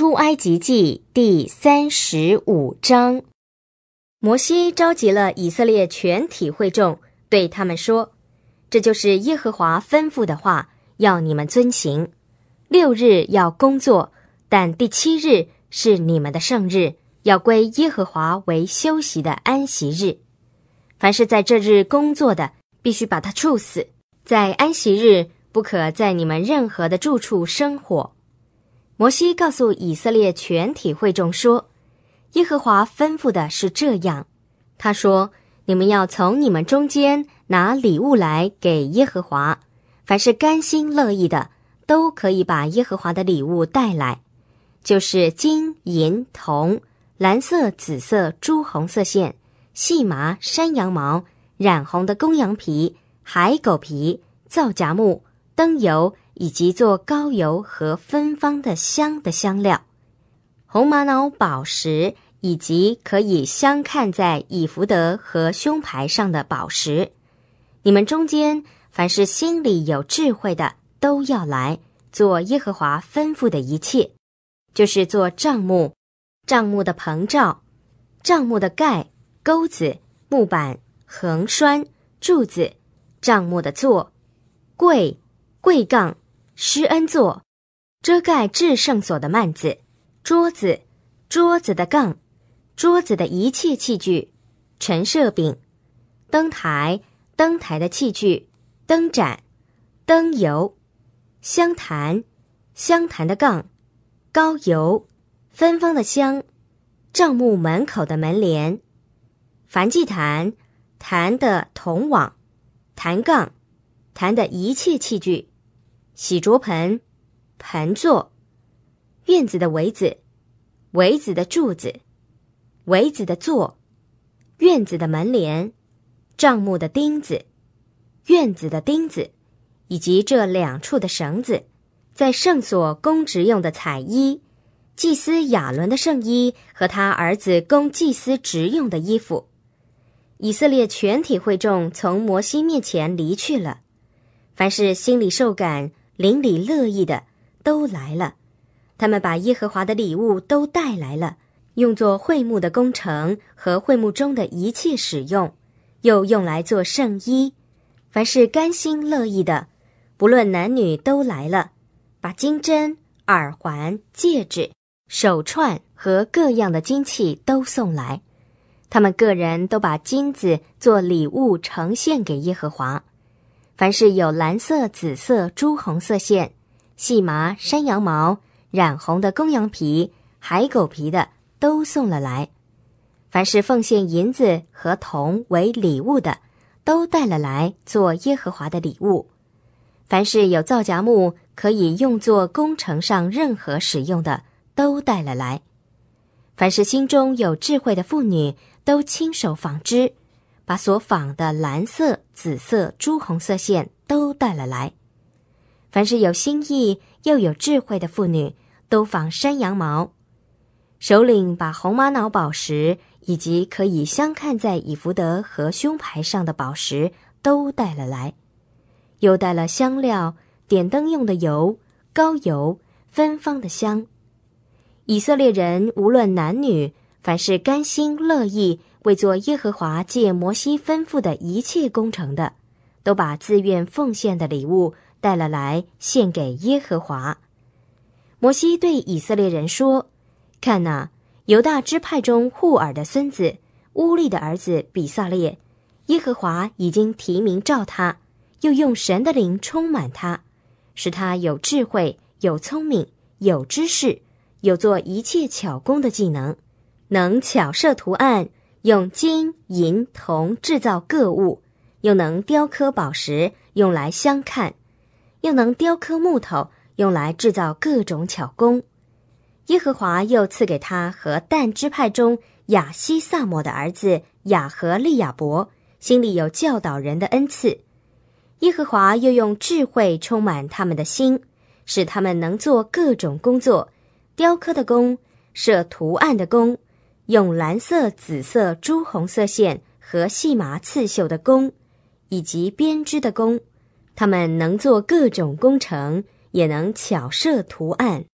出埃及记第三十五章，摩西召集了以色列全体会众，对他们说：“这就是耶和华吩咐的话，要你们遵行。六日要工作，但第七日是你们的圣日，要归耶和华为休息的安息日。凡是在这日工作的，必须把他处死。在安息日不可在你们任何的住处生火。”摩西告诉以色列全体会众说：“耶和华吩咐的是这样。他说：你们要从你们中间拿礼物来给耶和华，凡是甘心乐意的，都可以把耶和华的礼物带来，就是金、银、铜、蓝色、紫色、朱红色线、细麻、山羊毛、染红的公羊皮、海狗皮、皂荚木。”灯油，以及做高油和芬芳的香的香料，红玛瑙宝石，以及可以镶看在以福德和胸牌上的宝石。你们中间凡是心里有智慧的，都要来做耶和华吩咐的一切，就是做帐幕，帐幕的棚罩，帐幕的盖、钩子、木板、横栓、柱子，帐幕的座、柜。柜杠、施恩座、遮盖至圣所的幔子、桌子、桌子的杠、桌子的一切器具、陈设饼、灯台、灯台的器具、灯盏、灯油、香坛、香坛的杠、高油、芬芳的香、帐木门口的门帘、梵祭坛、坛的铜网、坛杠、坛的一切器具。洗桌盆、盆座、院子的围子、围子的柱子、围子的座、院子的门帘、帐幕的钉子、院子的钉子，以及这两处的绳子，在圣所供职用的彩衣、祭司亚伦的圣衣和他儿子供祭司职用的衣服，以色列全体会众从摩西面前离去了。凡是心里受感。邻里乐意的都来了，他们把耶和华的礼物都带来了，用作会幕的工程和会幕中的一切使用，又用来做圣衣。凡是甘心乐意的，不论男女都来了，把金针、耳环、戒指、手串和各样的金器都送来。他们个人都把金子做礼物呈现给耶和华。凡是有蓝色、紫色、朱红色线、细麻、山羊毛、染红的公羊皮、海狗皮的，都送了来；凡是奉献银子和铜为礼物的，都带了来做耶和华的礼物；凡是有造荚木可以用作工程上任何使用的，都带了来；凡是心中有智慧的妇女，都亲手纺织。把所纺的蓝色、紫色、朱红色线都带了来。凡是有心意又有智慧的妇女，都纺山羊毛。首领把红玛瑙宝石以及可以相看在以福德和胸牌上的宝石都带了来，又带了香料、点灯用的油、膏油、芬芳的香。以色列人无论男女，凡是甘心乐意。为做耶和华借摩西吩咐的一切工程的，都把自愿奉献的礼物带了来献给耶和华。摩西对以色列人说：“看呐，犹大支派中户尔的孙子乌利的儿子比萨列，耶和华已经提名召他，又用神的灵充满他，使他有智慧、有聪明、有知识、有做一切巧工的技能，能巧设图案。”用金银铜制造各物，又能雕刻宝石用来相看，又能雕刻木头用来制造各种巧工。耶和华又赐给他和但支派中雅西萨摩的儿子雅和利亚伯心里有教导人的恩赐。耶和华又用智慧充满他们的心，使他们能做各种工作，雕刻的工，设图案的工。用蓝色、紫色、朱红色线和细麻刺绣的弓，以及编织的弓，它们能做各种工程，也能巧设图案。